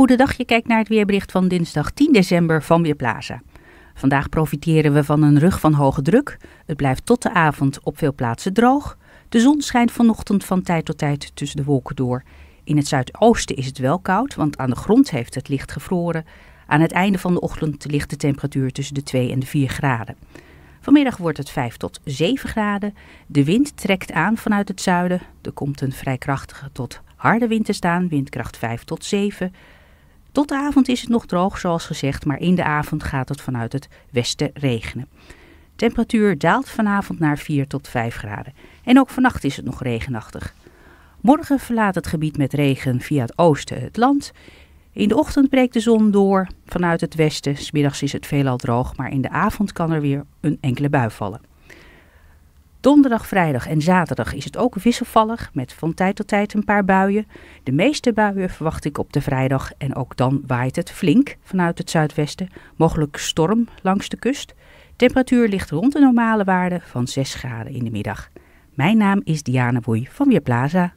Goedendag, je kijkt naar het weerbericht van dinsdag 10 december van Weerplaza. Vandaag profiteren we van een rug van hoge druk. Het blijft tot de avond op veel plaatsen droog. De zon schijnt vanochtend van tijd tot tijd tussen de wolken door. In het zuidoosten is het wel koud, want aan de grond heeft het licht gevroren. Aan het einde van de ochtend ligt de temperatuur tussen de 2 en de 4 graden. Vanmiddag wordt het 5 tot 7 graden. De wind trekt aan vanuit het zuiden. Er komt een vrij krachtige tot harde wind te staan, windkracht 5 tot 7. Tot de avond is het nog droog, zoals gezegd, maar in de avond gaat het vanuit het westen regenen. Temperatuur daalt vanavond naar 4 tot 5 graden. En ook vannacht is het nog regenachtig. Morgen verlaat het gebied met regen via het oosten het land. In de ochtend breekt de zon door vanuit het westen. Smiddags is het veelal droog, maar in de avond kan er weer een enkele bui vallen. Donderdag, vrijdag en zaterdag is het ook wisselvallig met van tijd tot tijd een paar buien. De meeste buien verwacht ik op de vrijdag en ook dan waait het flink vanuit het zuidwesten, mogelijk storm langs de kust. Temperatuur ligt rond de normale waarde van 6 graden in de middag. Mijn naam is Diane Boei van Weerplaza.